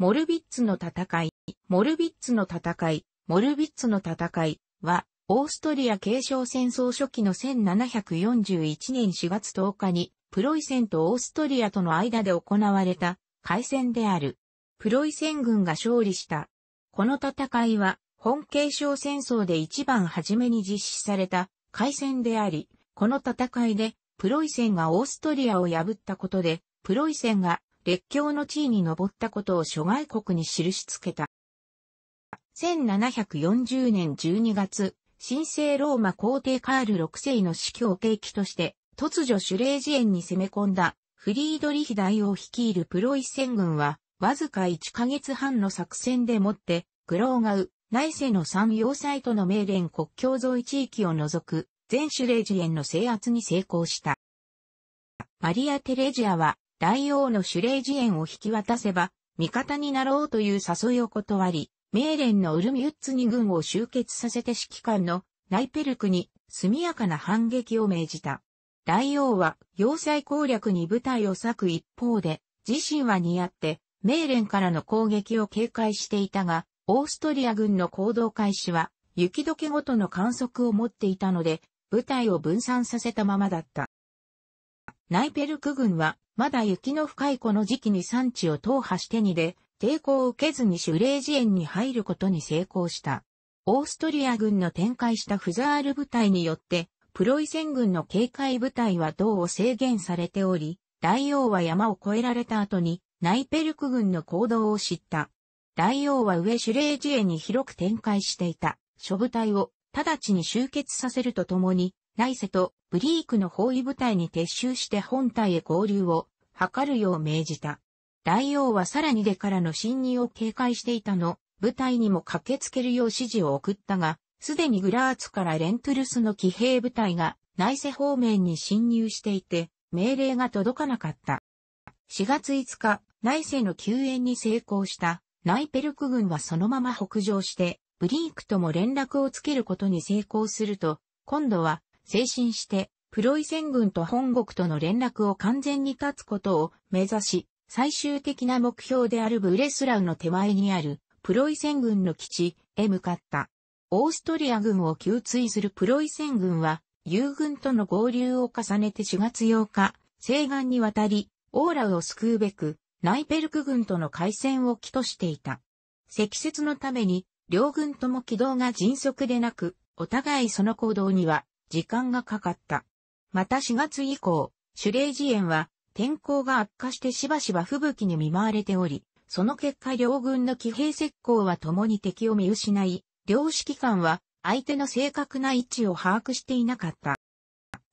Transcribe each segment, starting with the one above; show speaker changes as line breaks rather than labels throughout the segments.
モルビッツの戦い、モルビッツの戦い、モルビッツの戦いは、オーストリア継承戦争初期の1741年4月10日に、プロイセンとオーストリアとの間で行われた、海戦である。プロイセン軍が勝利した。この戦いは、本継承戦争で一番初めに実施された、海戦であり、この戦いで、プロイセンがオーストリアを破ったことで、プロイセンが列強の地位に上ったことを諸外国に印つけた。1740年12月、神聖ローマ皇帝カール6世の死去を契機として、突如シュレージ園に攻め込んだ、フリードリヒ大王率いるプロイセン軍は、わずか1ヶ月半の作戦でもって、グローガウ、内世の三要塞との名連国境沿い地域を除く、全シュレージ園の制圧に成功した。マリア・テレジアは、大王の主霊寺園を引き渡せば、味方になろうという誘いを断り、メーレンのウルミュッツに軍を集結させて指揮官のナイペルクに速やかな反撃を命じた。大王は要塞攻略に部隊を割く一方で、自身は似合って、メーレンからの攻撃を警戒していたが、オーストリア軍の行動開始は、雪解けごとの観測を持っていたので、部隊を分散させたままだった。ナイペルク軍は、まだ雪の深いこの時期に山地を踏破してにで、抵抗を受けずにシュレージ園に入ることに成功した。オーストリア軍の展開したフザール部隊によって、プロイセン軍の警戒部隊は銅を制限されており、大王は山を越えられた後に、ナイペルク軍の行動を知った。大王は上シュレージ園に広く展開していた、諸部隊を直ちに集結させるとともに、内瀬とブリークの包囲部隊に撤収して本隊へ合流を図るよう命じた。大王はさらに出からの侵入を警戒していたの、部隊にも駆けつけるよう指示を送ったが、すでにグラーツからレントゥルスの騎兵部隊が内瀬方面に侵入していて、命令が届かなかった。4月5日、内瀬の救援に成功したナイペルク軍はそのまま北上して、ブリークとも連絡をつけることに成功すると、今度は精進して、プロイセン軍と本国との連絡を完全に断つことを目指し、最終的な目標であるブレスラウの手前にあるプロイセン軍の基地へ向かった。オーストリア軍を給追するプロイセン軍は、友軍との合流を重ねて4月8日、西岸に渡り、オーラウを救うべく、ナイペルク軍との海戦を起としていた。積雪のために、両軍とも軌道が迅速でなく、お互いその行動には時間がかかった。また4月以降、シュレイジ園は天候が悪化してしばしば吹雪に見舞われており、その結果両軍の騎兵石膏は共に敵を見失い、両指揮官は相手の正確な位置を把握していなかった。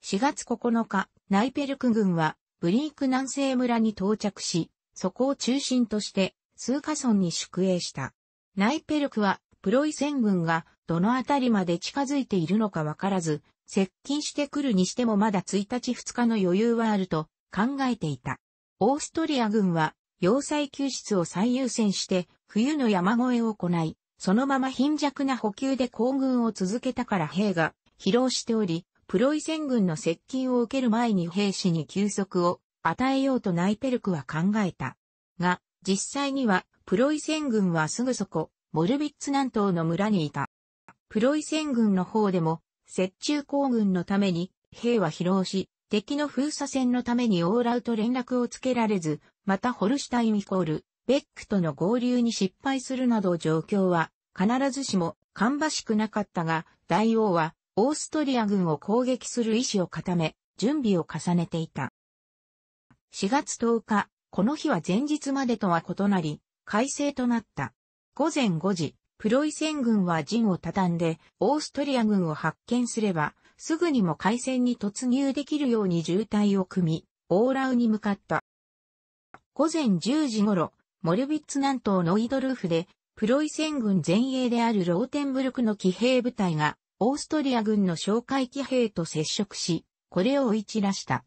4月9日、ナイペルク軍はブリーク南西村に到着し、そこを中心として数カ村に宿営した。ナイペルクはプロイセン軍がどの辺りまで近づいているのかわからず、接近してくるにしてもまだ1日2日の余裕はあると考えていた。オーストリア軍は要塞救出を最優先して冬の山越えを行い、そのまま貧弱な補給で行軍を続けたから兵が疲労しており、プロイセン軍の接近を受ける前に兵士に休息を与えようとナイペルクは考えた。が、実際にはプロイセン軍はすぐそこ、モルビッツ南東の村にいた。プロイセン軍の方でも雪中行軍のために、兵は疲労し、敵の封鎖戦のためにオーラウと連絡をつけられず、またホルシュタインイコール、ベックとの合流に失敗するなど状況は、必ずしも、芳しくなかったが、大王は、オーストリア軍を攻撃する意志を固め、準備を重ねていた。4月10日、この日は前日までとは異なり、快晴となった。午前5時、プロイセン軍は陣を畳んで、オーストリア軍を発見すれば、すぐにも海戦に突入できるように渋滞を組み、オーラウに向かった。午前10時頃、モルビッツ南東のイドルーフで、プロイセン軍前衛であるローテンブルクの騎兵部隊が、オーストリア軍の哨戒騎兵と接触し、これを追い散らした。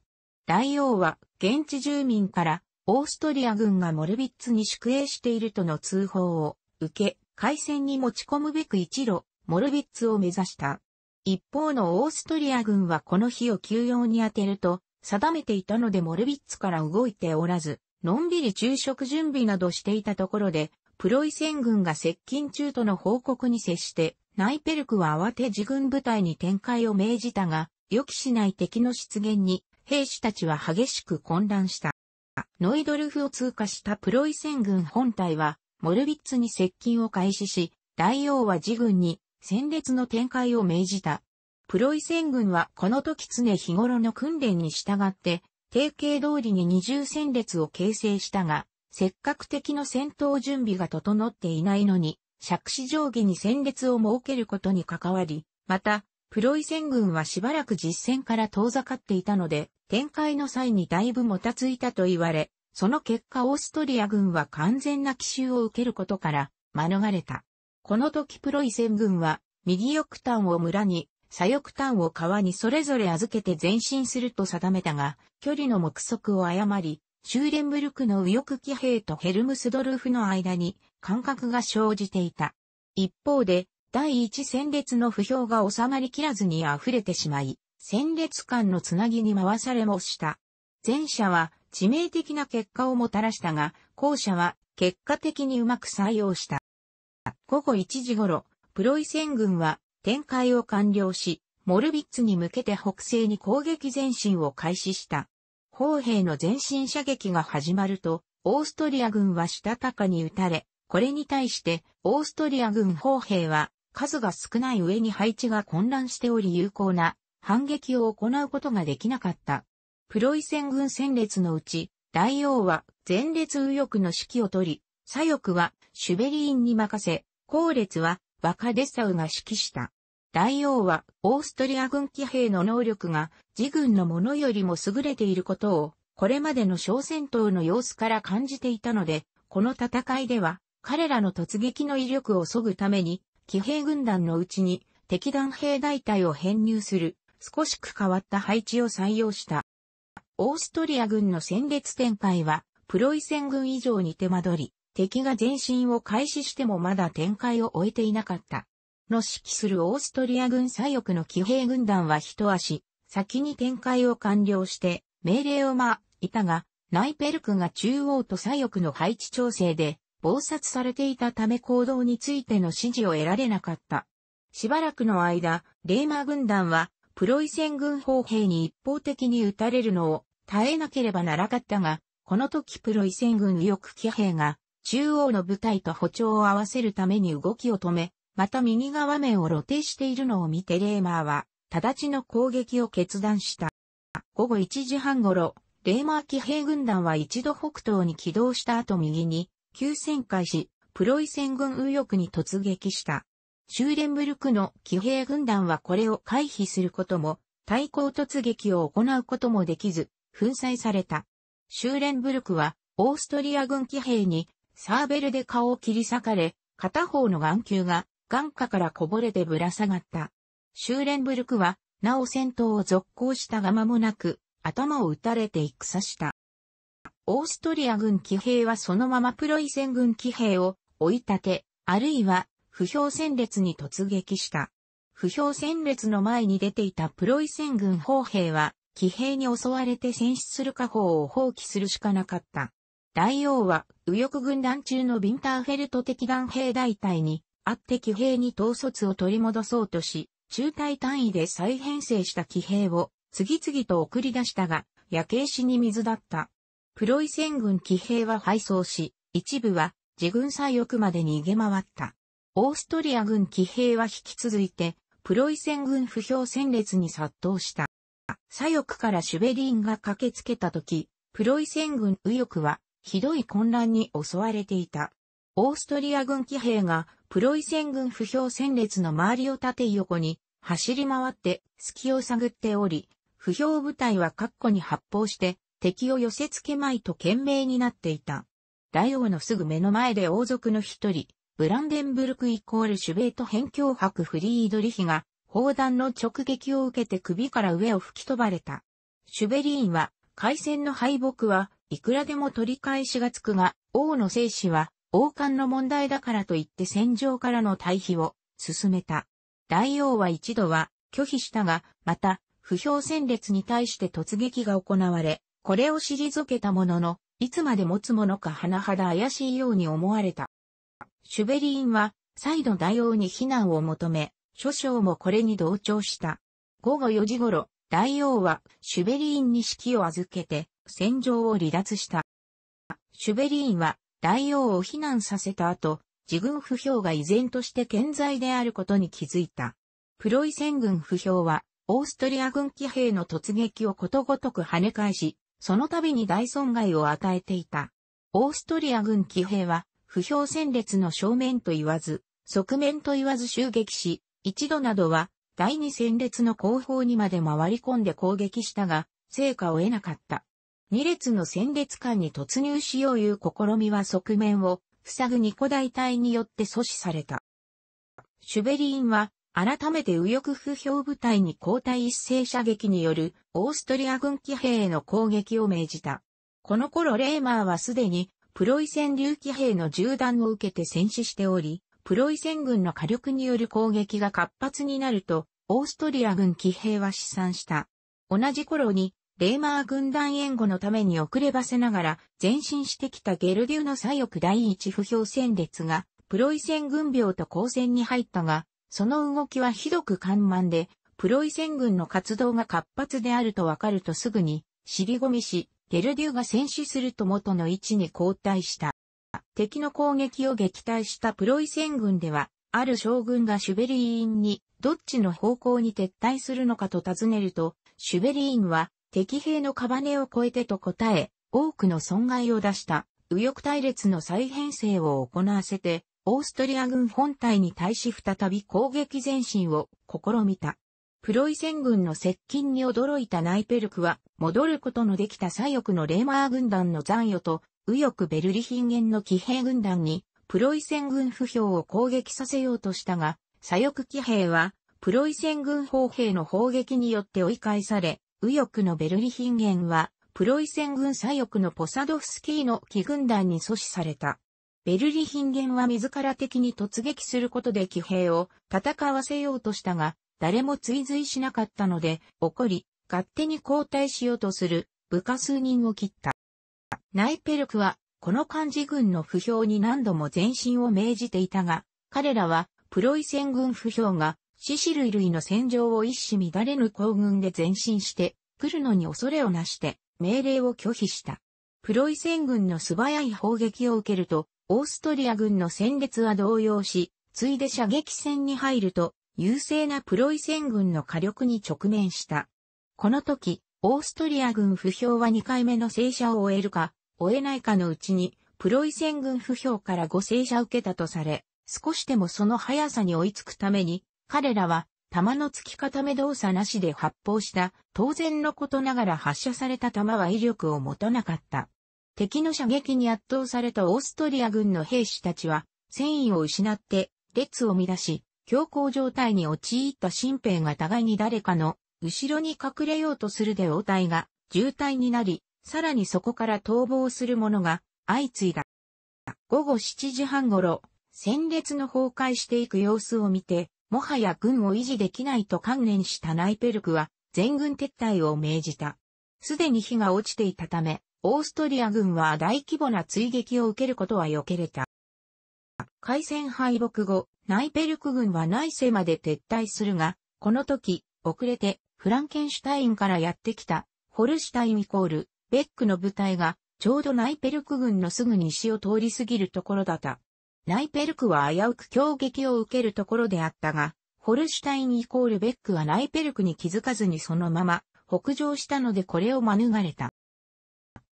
大王は、現地住民から、オーストリア軍がモルビッツに宿営しているとの通報を受け、海戦に持ち込むべく一路、モルビッツを目指した。一方のオーストリア軍はこの日を休養に充てると、定めていたのでモルビッツから動いておらず、のんびり昼食準備などしていたところで、プロイセン軍が接近中との報告に接して、ナイペルクは慌て自軍部隊に展開を命じたが、予期しない敵の出現に、兵士たちは激しく混乱した。ノイドルフを通過したプロイセン軍本体は、モルビッツに接近を開始し、大王は自軍に戦列の展開を命じた。プロイセン軍はこの時常日頃の訓練に従って、定型通りに二重戦列を形成したが、せっかく敵の戦闘準備が整っていないのに、杓子上下に戦列を設けることに関わり、また、プロイセン軍はしばらく実戦から遠ざかっていたので、展開の際にだいぶもたついたと言われ、その結果オーストリア軍は完全な奇襲を受けることから免れた。この時プロイセン軍は右翼端を村に、左翼端を川にそれぞれ預けて前進すると定めたが、距離の目測を誤り、シューレンブルクの右翼騎兵とヘルムスドルフの間に間隔が生じていた。一方で、第一戦列の不評が収まりきらずに溢れてしまい、戦列間のつなぎに回されもした。前者は致命的な結果をもたらしたが、後者は結果的にうまく採用した。午後1時頃、プロイセン軍は展開を完了し、モルビッツに向けて北西に攻撃前進を開始した。砲兵の前進射撃が始まると、オーストリア軍はしたたかに撃たれ、これに対してオーストリア軍砲兵は数が少ない上に配置が混乱しており有効な反撃を行うことができなかった。プロイセン軍戦列のうち、大王は前列右翼の指揮を取り、左翼はシュベリーンに任せ、後列はバカデサウが指揮した。大王はオーストリア軍騎兵の能力が自軍のものよりも優れていることを、これまでの小戦闘の様子から感じていたので、この戦いでは彼らの突撃の威力を削ぐために、騎兵軍団のうちに敵団兵大隊を編入する、少しく変わった配置を採用した。オーストリア軍の戦列展開は、プロイセン軍以上に手間取り、敵が前進を開始してもまだ展開を終えていなかった。の指揮するオーストリア軍左翼の騎兵軍団は一足、先に展開を完了して、命令をま、いたが、ナイペルクが中央と左翼の配置調整で、暴殺されていたため行動についての指示を得られなかった。しばらくの間、レーマー軍団は、プロイセン軍砲兵に一方的に撃たれるのを耐えなければならかったが、この時プロイセン軍右翼騎兵が、中央の部隊と歩調を合わせるために動きを止め、また右側面を露呈しているのを見てレーマーは、直ちの攻撃を決断した。午後1時半頃、レーマー騎兵軍団は一度北東に起動した後右に、急旋回し、プロイセン軍右翼に突撃した。シューレンブルクの騎兵軍団はこれを回避することも、対抗突撃を行うこともできず、粉砕された。シューレンブルクは、オーストリア軍騎兵に、サーベルで顔を切り裂かれ、片方の眼球が、眼下からこぼれてぶら下がった。シューレンブルクは、なお戦闘を続行したが間もなく、頭を撃たれて戦した。オーストリア軍騎兵はそのままプロイセン軍騎兵を追い立て、あるいは不評戦列に突撃した。不評戦列の前に出ていたプロイセン軍砲兵は騎兵に襲われて戦死する家宝を放棄するしかなかった。大王は右翼軍団中のビンターフェルト敵団兵大隊にあって騎兵に統率を取り戻そうとし、中隊単位で再編成した騎兵を次々と送り出したが、焼け石に水だった。プロイセン軍騎兵は敗走し、一部は自軍左翼まで逃げ回った。オーストリア軍騎兵は引き続いて、プロイセン軍不評戦列に殺到した。左翼からシュベリンが駆けつけた時、プロイセン軍右翼は、ひどい混乱に襲われていた。オーストリア軍騎兵が、プロイセン軍不評戦列の周りを縦横に、走り回って、隙を探っており、不評部隊は括弧に発砲して、敵を寄せ付けまいと懸命になっていた。大王のすぐ目の前で王族の一人、ブランデンブルクイコールシュベート辺境伯フリードリヒが、砲弾の直撃を受けて首から上を吹き飛ばれた。シュベリーンは、海戦の敗北はいくらでも取り返しがつくが、王の生死は王冠の問題だからと言って戦場からの退避を進めた。大王は一度は拒否したが、また、不評戦列に対して突撃が行われ、これを退けたものの、いつまで持つものか甚だ怪しいように思われた。シュベリーンは、再度大王に避難を求め、諸将もこれに同調した。午後4時頃、大王はシュベリーンに指揮を預けて戦場を離脱した。シュベリーンは大王を避難させた後、自軍不評が依然として健在であることに気づいた。プロイセン軍不評は、オーストリア軍騎兵の突撃をことごとく跳ね返し、その度に大損害を与えていた。オーストリア軍騎兵は、不評戦列の正面と言わず、側面と言わず襲撃し、一度などは第二戦列の後方にまで回り込んで攻撃したが、成果を得なかった。二列の戦列間に突入しよういう試みは側面を塞ぐ二個大隊によって阻止された。シュベリーンは改めて右翼不評部隊に交代一斉射撃によるオーストリア軍騎兵への攻撃を命じた。この頃レーマーはすでにプロイセン流騎兵の銃弾を受けて戦死しており、プロイセン軍の火力による攻撃が活発になると、オーストリア軍騎兵は試算した。同じ頃に、レーマー軍団援護のために遅ればせながら前進してきたゲルデューの左翼第一不評戦列が、プロイセン軍病と交戦に入ったが、その動きはひどく緩慢で、プロイセン軍の活動が活発であるとわかるとすぐに、尻込みし、ゲルデューが戦死すると元の位置に後退した。敵の攻撃を撃退したプロイセン軍では、ある将軍がシュベリーンに、どっちの方向に撤退するのかと尋ねると、シュベリーンは、敵兵のカバネを越えてと答え、多くの損害を出した、右翼隊列の再編成を行わせて、オーストリア軍本体に対し再び攻撃前進を試みた。プロイセン軍の接近に驚いたナイペルクは、戻ることのできた左翼のレーマー軍団の残余と、右翼ベルリヒンゲンの騎兵軍団に、プロイセン軍不評を攻撃させようとしたが、左翼騎兵は、プロイセン軍砲兵の砲撃によって追い返され、右翼のベルリヒンゲンは、プロイセン軍左翼のポサドフスキーの騎軍団に阻止された。ベルリヒンゲンは自ら敵に突撃することで騎兵を戦わせようとしたが、誰も追随しなかったので、怒り、勝手に交代しようとする部下数人を切った。ナイペルクは、この漢字軍の不評に何度も前進を命じていたが、彼らは、プロイセン軍不評が、シシル類の戦場を一糸乱れぬ行軍で前進して、来るのに恐れをなして、命令を拒否した。プロイセン軍の素早い砲撃を受けると、オーストリア軍の戦列は動揺し、ついで射撃戦に入ると、優勢なプロイセン軍の火力に直面した。この時、オーストリア軍不評は2回目の正射を終えるか、終えないかのうちに、プロイセン軍不評からご聖者受けたとされ、少しでもその速さに追いつくために、彼らは、弾の突き固め動作なしで発砲した、当然のことながら発射された弾は威力を持たなかった。敵の射撃に圧倒されたオーストリア軍の兵士たちは、戦意を失って、列を乱し、強行状態に陥った新兵が互いに誰かの、後ろに隠れようとするで応対が、渋滞になり、さらにそこから逃亡する者が相次いだ。午後7時半頃、戦列の崩壊していく様子を見て、もはや軍を維持できないと観念したナイペルクは全軍撤退を命じた。すでに火が落ちていたため、オーストリア軍は大規模な追撃を受けることは避けれた。海戦敗北後、ナイペルク軍は内政まで撤退するが、この時、遅れて、フランケンシュタインからやってきた、ホルシュタインイコール、ベックの部隊が、ちょうどナイペルク軍のすぐ西を通り過ぎるところだった。ナイペルクは危うく強撃を受けるところであったが、ホルシュタインイコールベックはナイペルクに気づかずにそのまま北上したのでこれを免れた。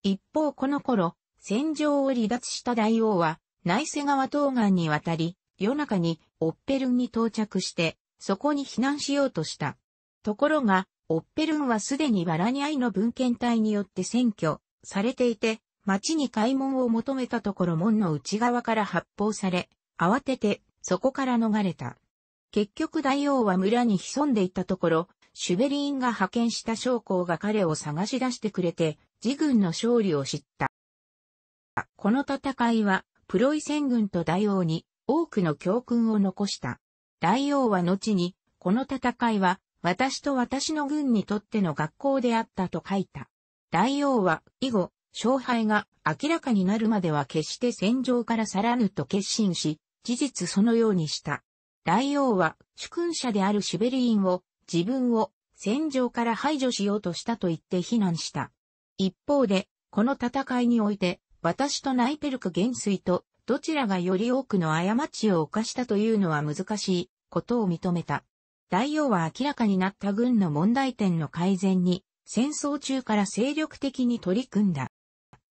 一方この頃、戦場を離脱した大王は、内瀬川東岸に渡り、夜中にオッペルンに到着して、そこに避難しようとした。ところが、オッペルンはすでにバラニアイの文献隊によって占拠されていて、町に開門を求めたところ門の内側から発砲され、慌ててそこから逃れた。結局大王は村に潜んでいたところ、シュベリーンが派遣した将校が彼を探し出してくれて、自軍の勝利を知った。この戦いは、プロイセン軍と大王に多くの教訓を残した。大王は後に、この戦いは私と私の軍にとっての学校であったと書いた。大王は、以後、勝敗が明らかになるまでは決して戦場から去らぬと決心し、事実そのようにした。大王は、主君者であるシベリインを、自分を戦場から排除しようとしたと言って非難した。一方で、この戦いにおいて、私とナイペルク元帥と、どちらがより多くの過ちを犯したというのは難しいことを認めた。大王は明らかになった軍の問題点の改善に、戦争中から精力的に取り組んだ。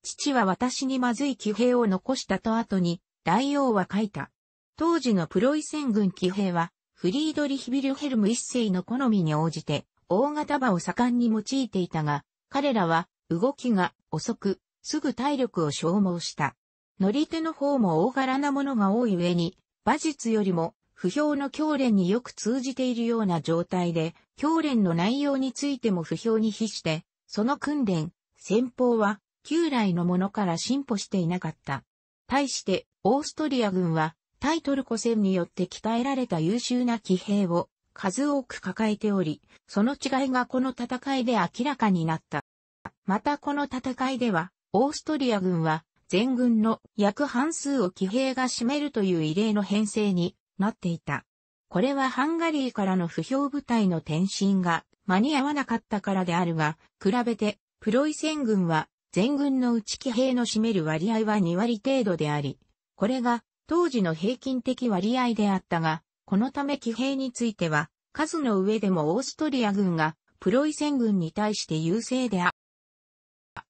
父は私にまずい騎兵を残したと後に、大王は書いた。当時のプロイセン軍騎兵は、フリードリヒ・ビルヘルム一世の好みに応じて、大型馬を盛んに用いていたが、彼らは、動きが遅く、すぐ体力を消耗した。乗り手の方も大柄なものが多い上に、馬術よりも不評の教連によく通じているような状態で、教連の内容についても不評に比して、その訓練、戦法は、旧来のものから進歩していなかった。対して、オーストリア軍は、対トルコ戦によって鍛えられた優秀な騎兵を、数多く抱えており、その違いがこの戦いで明らかになった。またこの戦いでは、オーストリア軍は、全軍の約半数を騎兵が占めるという異例の編成になっていた。これはハンガリーからの不評部隊の転身が間に合わなかったからであるが、比べてプロイセン軍は全軍のうち騎兵の占める割合は2割程度であり、これが当時の平均的割合であったが、このため騎兵については、数の上でもオーストリア軍がプロイセン軍に対して優勢であ。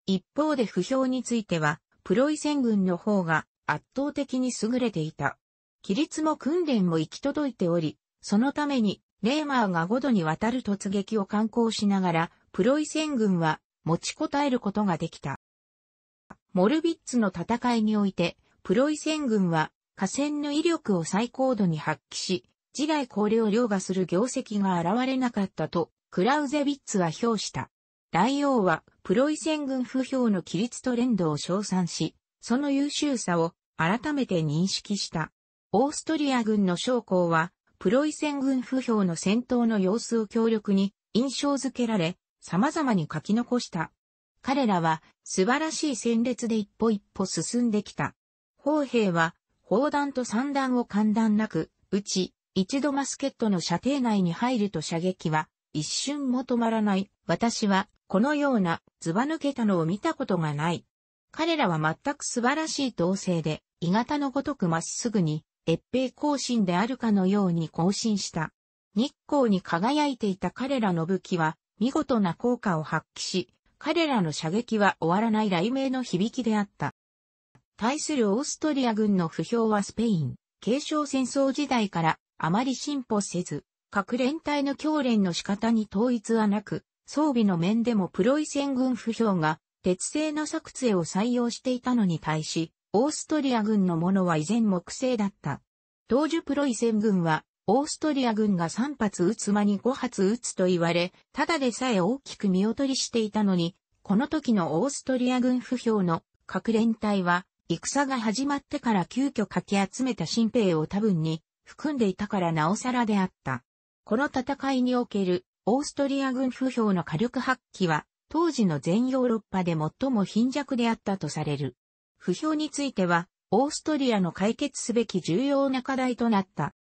一方で不評については、プロイセン軍の方が圧倒的に優れていた。規律も訓練も行き届いており、そのために、レーマーが5度にわたる突撃を敢行しながら、プロイセン軍は持ちこたえることができた。モルビッツの戦いにおいて、プロイセン軍は河川の威力を最高度に発揮し、自来高齢を凌駕する業績が現れなかったと、クラウゼビッツは評した。大王は、プロイセン軍不評の規律と連動を称賛し、その優秀さを改めて認識した。オーストリア軍の将校は、プロイセン軍不評の戦闘の様子を強力に印象づけられ、様々に書き残した。彼らは素晴らしい戦列で一歩一歩進んできた。砲兵は砲弾と散弾を簡単なく、撃ち、一度マスケットの射程内に入ると射撃は一瞬も止まらない。私はこのようなズバ抜けたのを見たことがない。彼らは全く素晴らしい統制で、鋳型のごとくまっすぐに越平行進であるかのように行進した。日光に輝いていた彼らの武器は、見事な効果を発揮し、彼らの射撃は終わらない雷鳴の響きであった。対するオーストリア軍の不評はスペイン、継承戦争時代からあまり進歩せず、各連隊の教練の仕方に統一はなく、装備の面でもプロイセン軍不評が鉄製の作杖を採用していたのに対し、オーストリア軍のものは依然木製だった。当時プロイセン軍は、オーストリア軍が3発撃つ間に5発撃つと言われ、ただでさえ大きく見劣りしていたのに、この時のオーストリア軍不評の各連隊は、戦が始まってから急遽かき集めた新兵を多分に含んでいたからなおさらであった。この戦いにおけるオーストリア軍不評の火力発揮は、当時の全ヨーロッパで最も貧弱であったとされる。不評については、オーストリアの解決すべき重要な課題となった。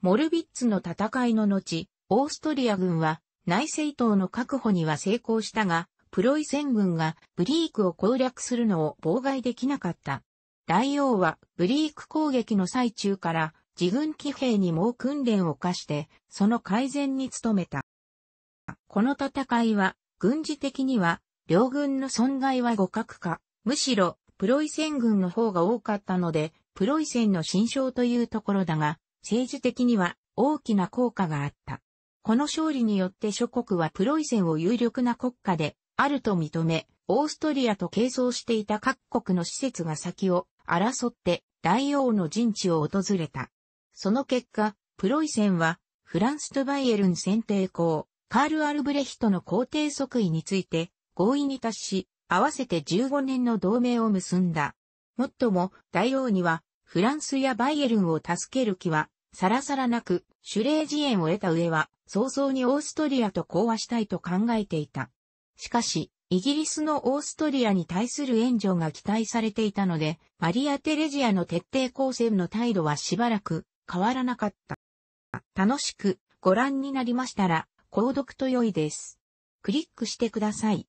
モルビッツの戦いの後、オーストリア軍は内政党の確保には成功したが、プロイセン軍がブリークを攻略するのを妨害できなかった。大王はブリーク攻撃の最中から自軍騎兵に猛訓練を課して、その改善に努めた。この戦いは、軍事的には、両軍の損害は互角か、むしろプロイセン軍の方が多かったので、プロイセンの新勝というところだが、政治的には大きな効果があった。この勝利によって諸国はプロイセンを有力な国家であると認め、オーストリアと係争していた各国の施設が先を争って大王の陣地を訪れた。その結果、プロイセンはフランスとバイエルン選定校、カール・アルブレヒトの皇帝即位について合意に達し、合わせて15年の同盟を結んだ。もっとも、大王には、フランスやバイエルンを助ける気は、さらさらなく、主霊自演を得た上は、早々にオーストリアと講和したいと考えていた。しかし、イギリスのオーストリアに対する援助が期待されていたので、マリア・テレジアの徹底抗戦の態度はしばらく変わらなかった。楽しくご覧になりましたら、購読と良いです。クリックしてください。